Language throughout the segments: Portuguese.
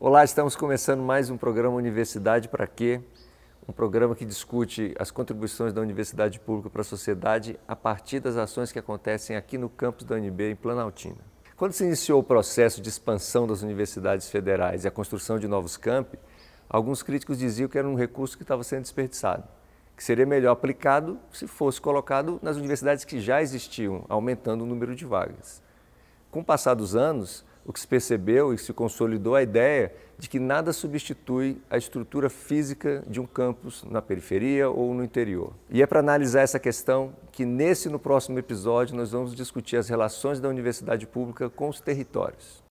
Olá, estamos começando mais um programa Universidade para quê? Um programa que discute as contribuições da universidade pública para a sociedade a partir das ações que acontecem aqui no campus da UNB em Planaltina. Quando se iniciou o processo de expansão das universidades federais e a construção de novos campi, alguns críticos diziam que era um recurso que estava sendo desperdiçado, que seria melhor aplicado se fosse colocado nas universidades que já existiam, aumentando o número de vagas. Com o passar dos anos, o que se percebeu e se consolidou a ideia de que nada substitui a estrutura física de um campus na periferia ou no interior. E é para analisar essa questão que nesse no próximo episódio nós vamos discutir as relações da universidade pública com os territórios.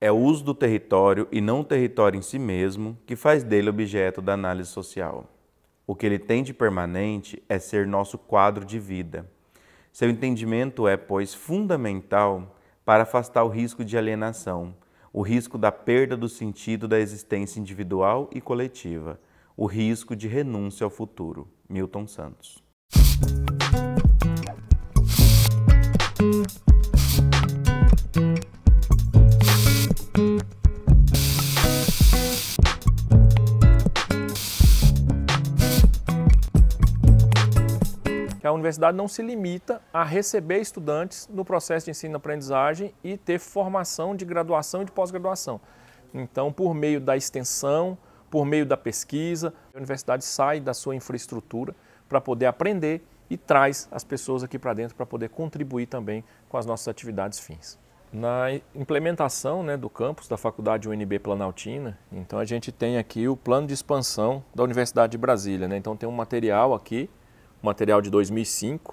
É o uso do território e não o território em si mesmo que faz dele objeto da análise social. O que ele tem de permanente é ser nosso quadro de vida. Seu entendimento é, pois, fundamental para afastar o risco de alienação, o risco da perda do sentido da existência individual e coletiva, o risco de renúncia ao futuro. Milton Santos. que a universidade não se limita a receber estudantes no processo de ensino-aprendizagem e ter formação de graduação e de pós-graduação. Então, por meio da extensão, por meio da pesquisa, a universidade sai da sua infraestrutura para poder aprender e traz as pessoas aqui para dentro para poder contribuir também com as nossas atividades fins. Na implementação né, do campus da Faculdade UNB Planaltina, então a gente tem aqui o plano de expansão da Universidade de Brasília. Né? Então tem um material aqui material de 2005.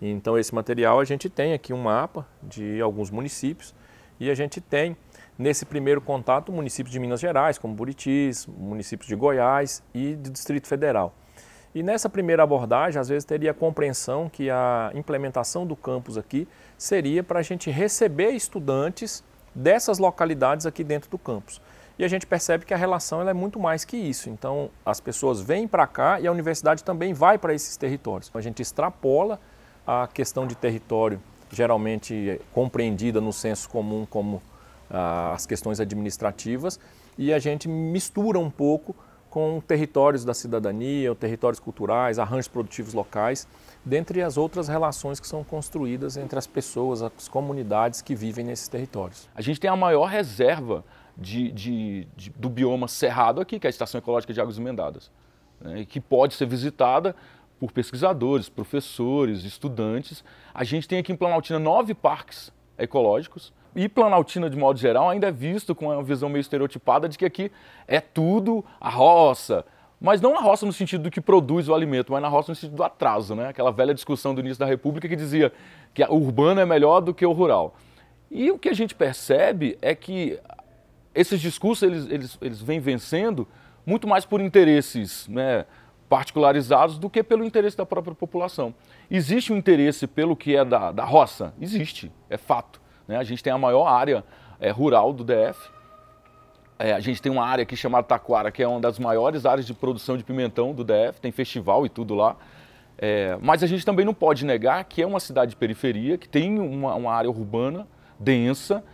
Então esse material a gente tem aqui um mapa de alguns municípios e a gente tem nesse primeiro contato municípios de Minas Gerais, como Buritis, municípios de Goiás e do Distrito Federal. E nessa primeira abordagem, às vezes teria a compreensão que a implementação do campus aqui seria para a gente receber estudantes dessas localidades aqui dentro do campus. E a gente percebe que a relação é muito mais que isso. Então, as pessoas vêm para cá e a universidade também vai para esses territórios. A gente extrapola a questão de território, geralmente compreendida no senso comum como ah, as questões administrativas, e a gente mistura um pouco com territórios da cidadania, ou territórios culturais, arranjos produtivos locais, dentre as outras relações que são construídas entre as pessoas, as comunidades que vivem nesses territórios. A gente tem a maior reserva de, de, de, do bioma cerrado aqui, que é a Estação Ecológica de Águas Emendadas, né, que pode ser visitada por pesquisadores, professores, estudantes. A gente tem aqui em Planaltina nove parques ecológicos. E Planaltina, de modo geral, ainda é visto com uma visão meio estereotipada de que aqui é tudo a roça. Mas não a roça no sentido do que produz o alimento, mas na roça no sentido do atraso, né? Aquela velha discussão do início da República que dizia que o urbano é melhor do que o rural. E o que a gente percebe é que esses discursos eles, eles, eles vêm vencendo muito mais por interesses né, particularizados do que pelo interesse da própria população. Existe um interesse pelo que é da, da roça? Existe, é fato. Né? A gente tem a maior área é, rural do DF. É, a gente tem uma área aqui chamada Taquara, que é uma das maiores áreas de produção de pimentão do DF, tem festival e tudo lá. É, mas a gente também não pode negar que é uma cidade de periferia, que tem uma, uma área urbana densa,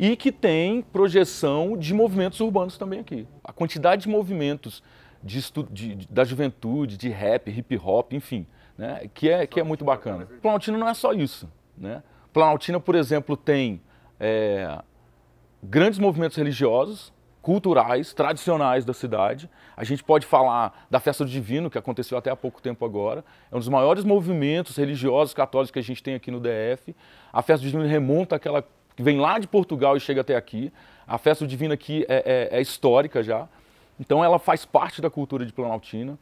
e que tem projeção de movimentos urbanos também aqui. A quantidade de movimentos de estu, de, de, da juventude, de rap, hip hop, enfim, né? que, é, que é muito bacana. Planaltina não é só isso. Né? Planaltina, por exemplo, tem é, grandes movimentos religiosos, culturais, tradicionais da cidade. A gente pode falar da Festa do Divino, que aconteceu até há pouco tempo agora. É um dos maiores movimentos religiosos católicos que a gente tem aqui no DF. A Festa do Divino remonta àquela vem lá de Portugal e chega até aqui. A festa divina aqui é, é, é histórica já, então ela faz parte da cultura de Planaltina.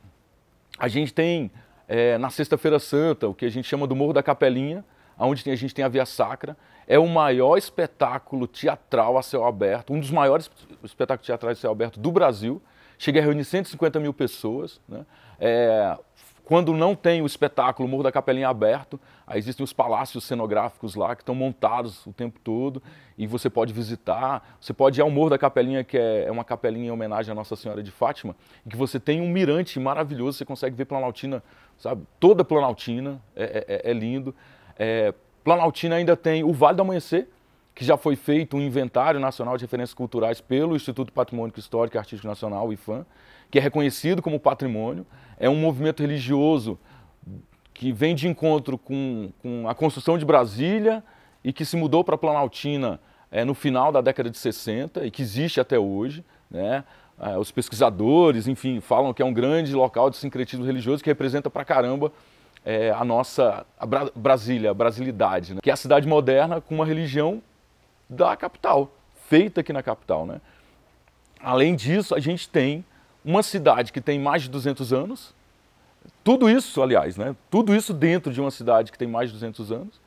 A gente tem é, na Sexta-feira Santa o que a gente chama do Morro da Capelinha, onde a gente tem a Via Sacra. É o maior espetáculo teatral a céu aberto, um dos maiores espetáculos teatrais a céu aberto do Brasil. Chega a reunir 150 mil pessoas. Né? É, quando não tem o espetáculo Morro da Capelinha aberto, aí existem os palácios cenográficos lá que estão montados o tempo todo e você pode visitar. Você pode ir ao Morro da Capelinha, que é, é uma capelinha em homenagem à Nossa Senhora de Fátima, em que você tem um mirante maravilhoso, você consegue ver Planaltina, sabe? Toda Planaltina, é, é, é, é lindo. É, Planaltina ainda tem o Vale do Amanhecer, que já foi feito um inventário nacional de referências culturais pelo Instituto Patrimônico Histórico e Artístico Nacional, o IFAM que é reconhecido como patrimônio, é um movimento religioso que vem de encontro com, com a construção de Brasília e que se mudou para Planaltina é, no final da década de 60 e que existe até hoje. Né? É, os pesquisadores, enfim, falam que é um grande local de sincretismo religioso que representa para caramba é, a nossa a Bra Brasília, a brasilidade, né? que é a cidade moderna com uma religião da capital, feita aqui na capital. Né? Além disso, a gente tem uma cidade que tem mais de 200 anos, tudo isso, aliás, né, tudo isso dentro de uma cidade que tem mais de 200 anos,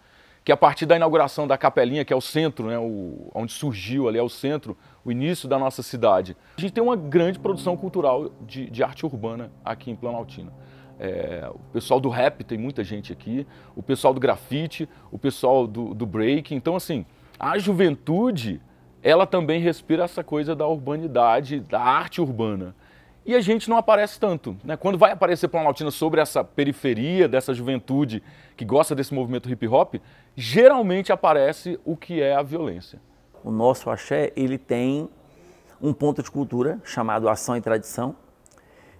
que a partir da inauguração da Capelinha, que é o centro, né, o, onde surgiu ali, é o centro, o início da nossa cidade. A gente tem uma grande produção cultural de, de arte urbana aqui em Planaltina. É, o pessoal do rap tem muita gente aqui, o pessoal do grafite, o pessoal do, do break. Então, assim, a juventude, ela também respira essa coisa da urbanidade, da arte urbana e a gente não aparece tanto. Né? Quando vai aparecer Planaltina sobre essa periferia dessa juventude que gosta desse movimento hip hop, geralmente aparece o que é a violência. O nosso axé ele tem um ponto de cultura chamado ação e tradição.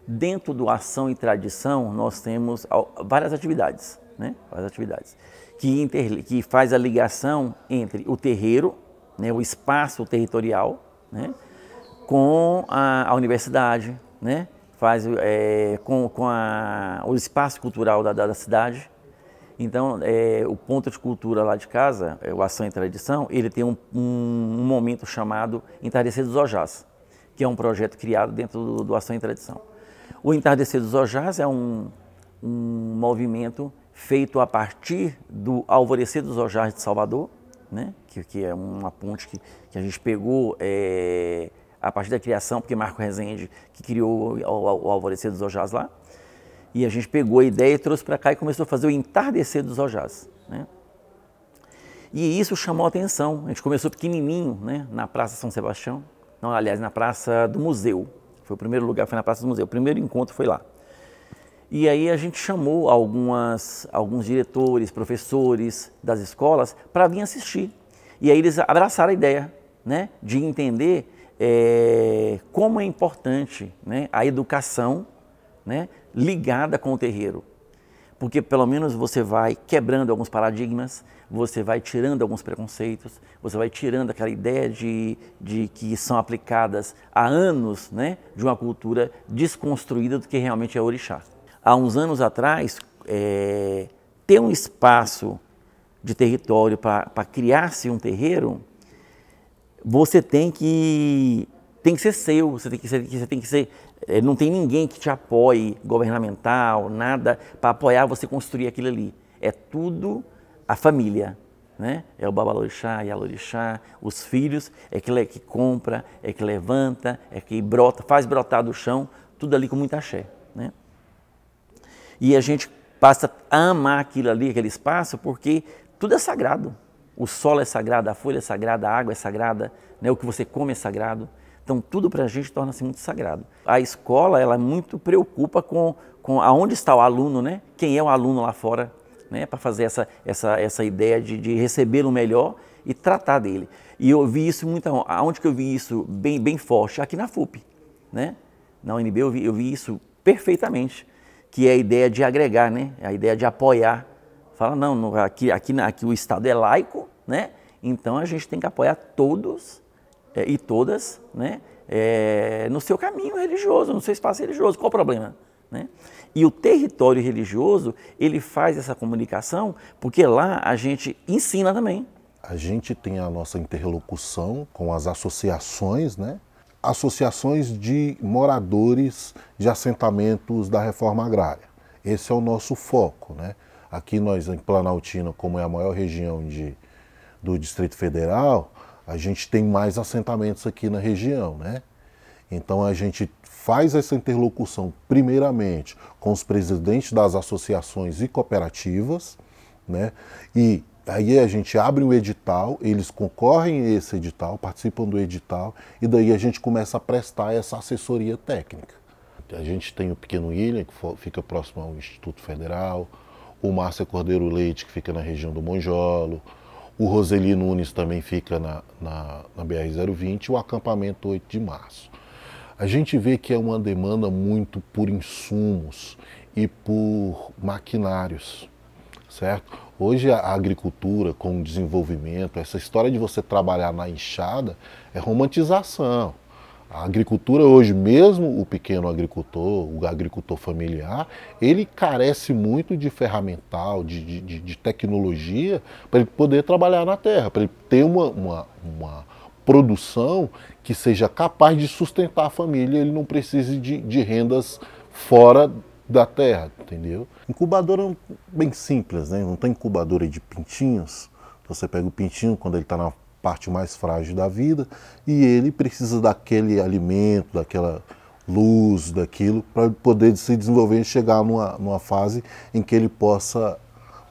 Dentro do ação e tradição nós temos várias atividades, né? Várias atividades que, inter... que faz a ligação entre o terreiro, né? o espaço territorial, né? com a, a universidade, né? faz é, com, com a, o espaço cultural da, da cidade. Então, é, o ponto de cultura lá de casa, é, o Ação e Tradição, ele tem um, um, um momento chamado Entardecer dos Ojás, que é um projeto criado dentro do, do Ação e Tradição. O Entardecer dos Ojás é um, um movimento feito a partir do Alvorecer dos Ojás de Salvador, né? que, que é uma ponte que, que a gente pegou é, a partir da criação, porque Marco Rezende que criou o, o Alvorecer dos Ojás lá. E a gente pegou a ideia e trouxe para cá e começou a fazer o entardecer dos Ojás. Né? E isso chamou a atenção. A gente começou pequenininho, né, na Praça São Sebastião. Não, aliás, na Praça do Museu. Foi o primeiro lugar, foi na Praça do Museu. O primeiro encontro foi lá. E aí a gente chamou algumas, alguns diretores, professores das escolas para vir assistir. E aí eles abraçaram a ideia, né, de entender é, como é importante né, a educação né, ligada com o terreiro. Porque pelo menos você vai quebrando alguns paradigmas, você vai tirando alguns preconceitos, você vai tirando aquela ideia de, de que são aplicadas há anos né, de uma cultura desconstruída do que realmente é orixá. Há uns anos atrás, é, ter um espaço de território para criar-se um terreiro você tem que tem que ser seu, você tem que ser, você tem que ser é, não tem ninguém que te apoie governamental, nada para apoiar você construir aquilo ali. É tudo a família, né? É o babalorixá, é a lorixá, os filhos, é que é que compra, é que levanta, é que brota, faz brotar do chão, tudo ali com muita axé, né? E a gente passa a amar aquilo ali, aquele espaço, porque tudo é sagrado. O solo é sagrado, a folha é sagrada, a água é sagrada, né? o que você come é sagrado. Então tudo para a gente torna-se muito sagrado. A escola ela muito preocupa com, com aonde está o aluno, né? quem é o aluno lá fora, né? para fazer essa, essa, essa ideia de, de recebê-lo melhor e tratar dele. E eu vi isso muito, aonde que eu vi isso bem, bem forte? Aqui na FUP, né? na UNB eu vi, eu vi isso perfeitamente, que é a ideia de agregar, né? a ideia de apoiar. Fala, não, no, aqui, aqui, aqui o Estado é laico, né? Então a gente tem que apoiar todos é, e todas, né? É, no seu caminho religioso, no seu espaço religioso. Qual o problema? Né? E o território religioso, ele faz essa comunicação porque lá a gente ensina também. A gente tem a nossa interlocução com as associações, né? associações de moradores de assentamentos da reforma agrária. Esse é o nosso foco. Né? Aqui nós, em Planaltina, como é a maior região de do Distrito Federal, a gente tem mais assentamentos aqui na região, né? Então a gente faz essa interlocução primeiramente com os presidentes das associações e cooperativas, né? E aí a gente abre o edital, eles concorrem a esse edital, participam do edital e daí a gente começa a prestar essa assessoria técnica. A gente tem o Pequeno William, que fica próximo ao Instituto Federal, o Márcia Cordeiro Leite, que fica na região do Monjolo, o Roseli Nunes também fica na, na, na BR-020 o acampamento 8 de março. A gente vê que é uma demanda muito por insumos e por maquinários, certo? Hoje a agricultura com o desenvolvimento, essa história de você trabalhar na enxada é romantização. A agricultura hoje, mesmo o pequeno agricultor, o agricultor familiar, ele carece muito de ferramental, de, de, de tecnologia para ele poder trabalhar na terra, para ele ter uma, uma, uma, produção que seja capaz de sustentar a família, ele não precise de, de rendas fora da terra, entendeu? Incubadora é bem simples, né? Não tem incubadora de pintinhos. Você pega o pintinho quando ele está na parte mais frágil da vida, e ele precisa daquele alimento, daquela luz, daquilo, para poder se desenvolver e chegar numa, numa fase em que ele possa,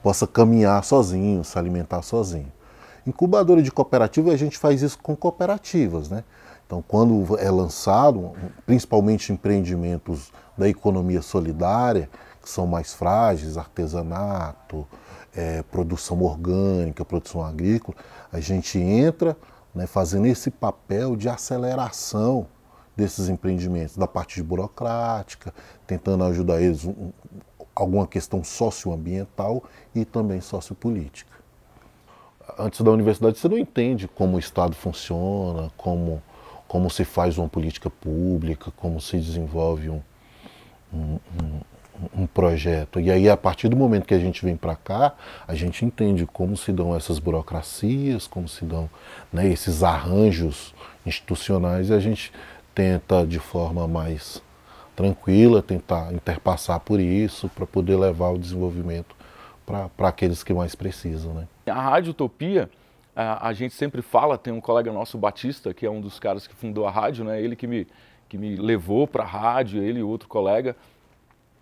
possa caminhar sozinho, se alimentar sozinho. Incubadora de cooperativa, a gente faz isso com cooperativas, né? Então, quando é lançado, principalmente empreendimentos da economia solidária, são mais frágeis, artesanato, é, produção orgânica, produção agrícola, a gente entra né, fazendo esse papel de aceleração desses empreendimentos, da parte burocrática, tentando ajudar eles um, alguma questão socioambiental e também sociopolítica. Antes da universidade você não entende como o Estado funciona, como, como se faz uma política pública, como se desenvolve um, um um projeto. E aí, a partir do momento que a gente vem para cá, a gente entende como se dão essas burocracias, como se dão né, esses arranjos institucionais e a gente tenta de forma mais tranquila tentar interpassar por isso para poder levar o desenvolvimento para aqueles que mais precisam. Né? A Rádio Utopia, a, a, gente sempre fala, tem um colega nosso, Batista, que é um dos caras que fundou a rádio, né? ele que me, que me levou para a rádio, ele e outro colega,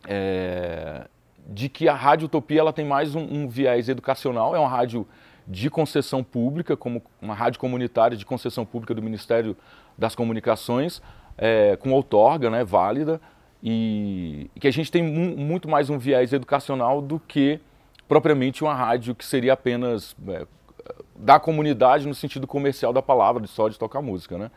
é, de que a Rádio Utopia ela tem mais um, um viés educacional, é uma rádio de concessão pública, como uma rádio comunitária de concessão pública do Ministério das Comunicações, é, com outorga, né, válida, e, e que a gente tem mu muito mais um viés educacional do que propriamente uma rádio que seria apenas é, da comunidade no sentido comercial da palavra, de só de tocar música, né?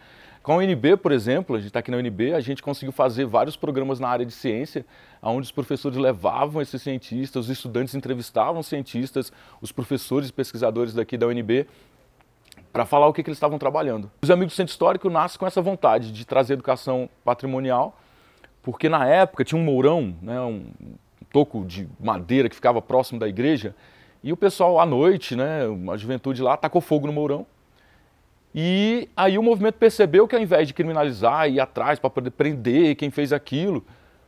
Com a UNB, por exemplo, a gente está aqui na UNB, a gente conseguiu fazer vários programas na área de ciência, onde os professores levavam esses cientistas, os estudantes entrevistavam cientistas, os professores e pesquisadores daqui da UNB, para falar o que, que eles estavam trabalhando. Os amigos do Centro Histórico nascem com essa vontade de trazer educação patrimonial, porque na época tinha um mourão, né, um toco de madeira que ficava próximo da igreja, e o pessoal, à noite, né, a juventude lá, tacou fogo no Mourão. E aí o movimento percebeu que ao invés de criminalizar e ir atrás para poder prender quem fez aquilo,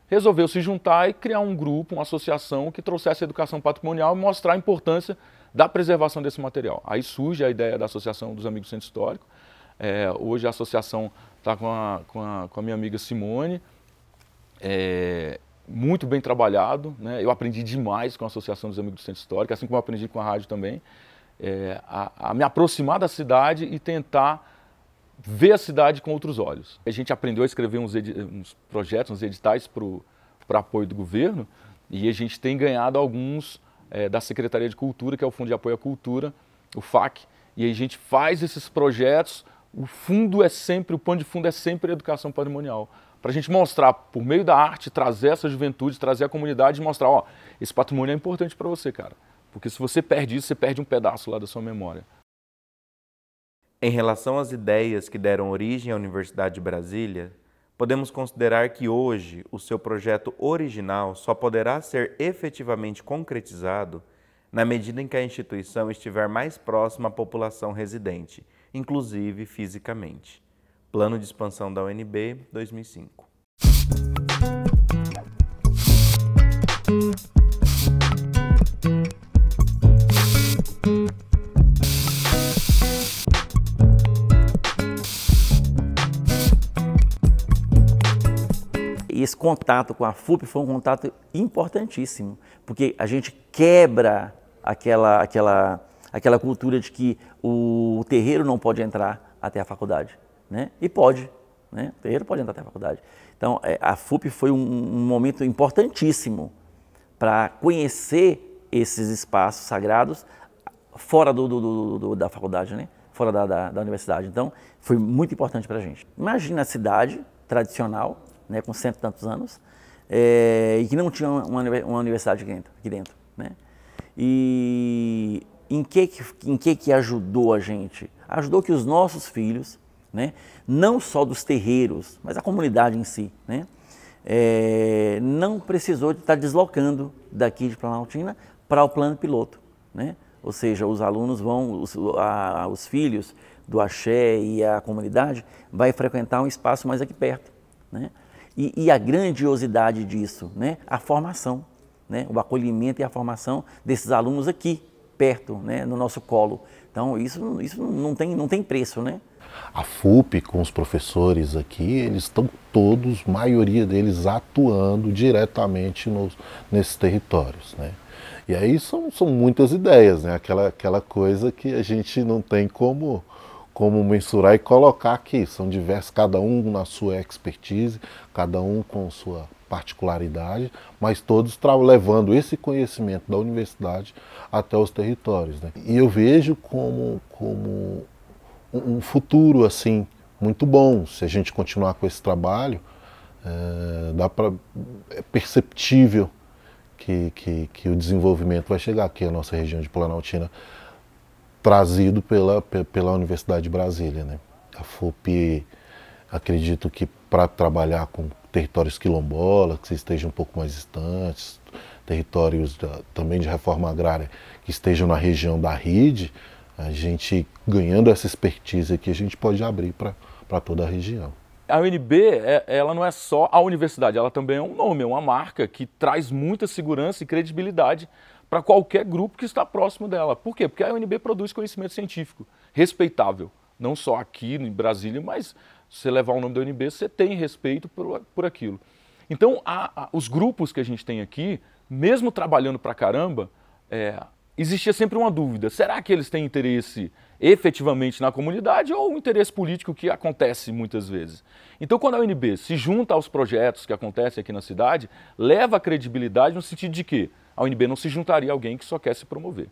resolveu se juntar e criar um grupo, uma associação que trouxesse a educação patrimonial e mostrar a importância da preservação desse material. Aí surge a ideia da Associação dos Amigos Centro Histórico. É, hoje a associação está com, com, com a, minha amiga Simone. É, muito bem trabalhado. Né? Eu aprendi demais com a Associação dos Amigos do Centro Histórico, assim como aprendi com a rádio também, é, a, a, me aproximar da cidade e tentar ver a cidade com outros olhos. A gente aprendeu a escrever uns, uns projetos, uns editais para apoio do governo e a gente tem ganhado alguns é, da Secretaria de Cultura, que é o Fundo de Apoio à Cultura, o FAC, e a gente faz esses projetos o fundo é sempre, o pano de fundo é sempre a educação patrimonial. Para a gente mostrar, por meio da arte, trazer essa juventude, trazer a comunidade e mostrar, ó, esse patrimônio é importante para você, cara. Porque se você perde isso, você perde um pedaço lá da sua memória. Em relação às ideias que deram origem à Universidade de Brasília, podemos considerar que hoje o seu projeto original só poderá ser efetivamente concretizado na medida em que a instituição estiver mais próxima à população residente – inclusive fisicamente. Plano de expansão da UNB 2005. esse contato com a FUP foi um contato importantíssimo, porque a gente quebra aquela, aquela aquela cultura de que o terreiro não pode entrar até a faculdade. Né? E pode, né? o terreiro pode entrar até a faculdade. Então, é, a FUP foi um, um momento importantíssimo para conhecer esses espaços sagrados fora do, do, do, da faculdade, né? fora da, da, da universidade. Então, foi muito importante para a gente. Imagina a cidade tradicional, né, com cento e tantos anos, é, e que não tinha uma, uma universidade aqui dentro. Aqui dentro né? E em que, em que, que ajudou a gente? Ajudou que os nossos filhos, né, não só dos terreiros, mas a comunidade em si, né, é, não precisou de estar deslocando daqui de Planaltina para o plano piloto. Né? Ou seja, os alunos vão, os, a, os filhos do axé e a comunidade vai frequentar um espaço mais aqui perto. Né? E, e, a grandiosidade disso, né? a formação, né? o acolhimento e a formação desses alunos aqui, perto, né, no nosso colo. Então isso, isso não, tem, não tem preço, né? A FUP, com os professores aqui, eles estão todos, maioria deles, atuando diretamente nos, nesses territórios, né? E aí são, são muitas ideias, né? Aquela, aquela coisa que a gente não tem como, como mensurar e colocar aqui. São diversos, cada um na sua expertise, cada um com sua particularidades, mas todos levando esse conhecimento da universidade até os territórios. Né? E eu vejo como, como um futuro assim muito bom se a gente continuar com esse trabalho. É, dá pra, é perceptível que, que, que, o desenvolvimento vai chegar aqui a nossa região de Planaltina, trazido pela, pela Universidade de Brasília. Né? A FUP Acredito que para trabalhar com territórios quilombolas, que estejam um pouco mais distantes, territórios da, também de reforma agrária que estejam na região da rede, a gente ganhando essa expertise aqui, a gente pode abrir para toda a região. A UNB, é, ela não é só a universidade, ela também é um nome, é uma marca que traz muita segurança e credibilidade para qualquer grupo que está próximo dela. Por quê? Porque a UNB produz conhecimento científico respeitável, não só aqui em Brasília, mas se você levar o nome da UNB, você tem respeito por, por aquilo. Então, a, a, os grupos que a gente tem aqui, mesmo trabalhando pra caramba, é, existia sempre uma dúvida: será que eles têm interesse efetivamente na comunidade ou o interesse político que acontece muitas vezes? Então, quando a UNB se junta aos projetos que acontecem aqui na cidade, leva a credibilidade no sentido de que a UNB não se juntaria a alguém que só quer se promover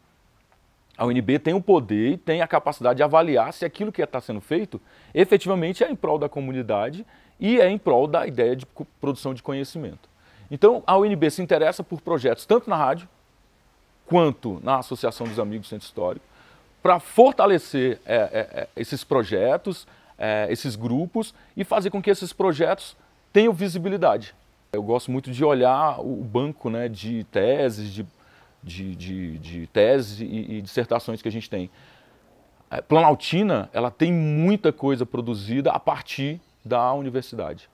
a UNB tem o poder e tem a capacidade de avaliar se aquilo que está sendo feito efetivamente é em prol da comunidade e é em prol da ideia de produção de conhecimento. Então, a UNB se interessa por projetos tanto na rádio quanto na Associação dos Amigos do Centro Histórico para fortalecer é, é, é, esses projetos, é, esses grupos e fazer com que esses projetos tenham visibilidade. Eu gosto muito de olhar o banco né, de teses, de de, de, de tese e, e dissertações que a gente tem. A Planaltina, ela tem muita coisa produzida a partir da universidade,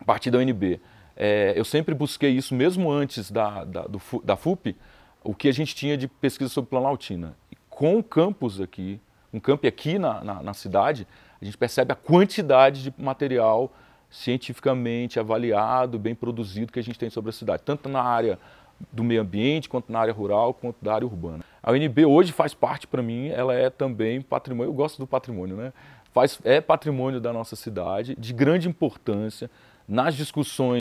a partir da UNB. É, eu sempre busquei isso, mesmo antes da, da, do, da FUP, o que a gente tinha de pesquisa sobre Planaltina. E com o campus aqui, um campo aqui na, na, na, cidade, a gente percebe a quantidade de material cientificamente avaliado, bem produzido que a gente tem sobre a cidade, tanto na área do meio ambiente, quanto na área rural, quanto da área urbana. A UNB hoje faz parte para mim, ela é também patrimônio, eu gosto do patrimônio, né? Faz, é patrimônio da nossa cidade, de grande importância nas discussões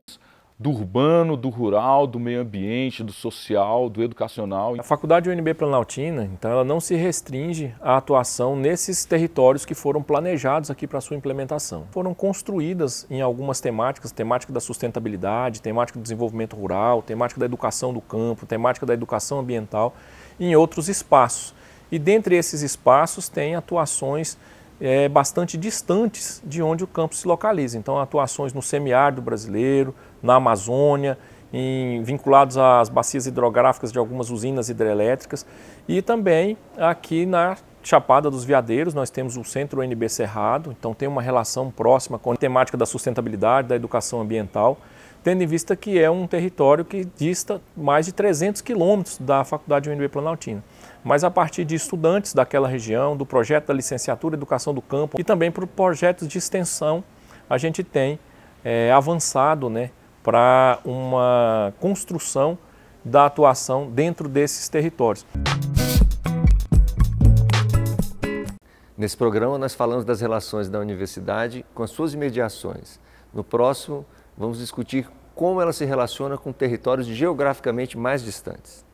do urbano, do rural, do meio ambiente, do social, do educacional. A Faculdade UNB Planaltina, então, ela não se restringe à atuação nesses territórios que foram planejados aqui para sua implementação. Foram construídas em algumas temáticas, temática da sustentabilidade, temática do desenvolvimento rural, temática da educação do campo, temática da educação ambiental, em outros espaços. E dentre esses espaços tem atuações é, bastante distantes de onde o campo se localiza. Então, atuações no semiárido brasileiro, na Amazônia, em, vinculados às bacias hidrográficas de algumas usinas hidrelétricas e também aqui na Chapada dos Veadeiros, nós temos o Centro NB Cerrado, então tem uma relação próxima com a temática da sustentabilidade, da educação ambiental, tendo em vista que é um território que dista mais de 300 quilômetros da Faculdade UNB Planaltina mas a partir de estudantes daquela região, do projeto da licenciatura Educação do Campo e também por projetos de extensão, a gente tem é, avançado né, para uma construção da atuação dentro desses territórios. Nesse programa nós falamos das relações da universidade com as suas mediações. No próximo vamos discutir como ela se relaciona com territórios geograficamente mais distantes.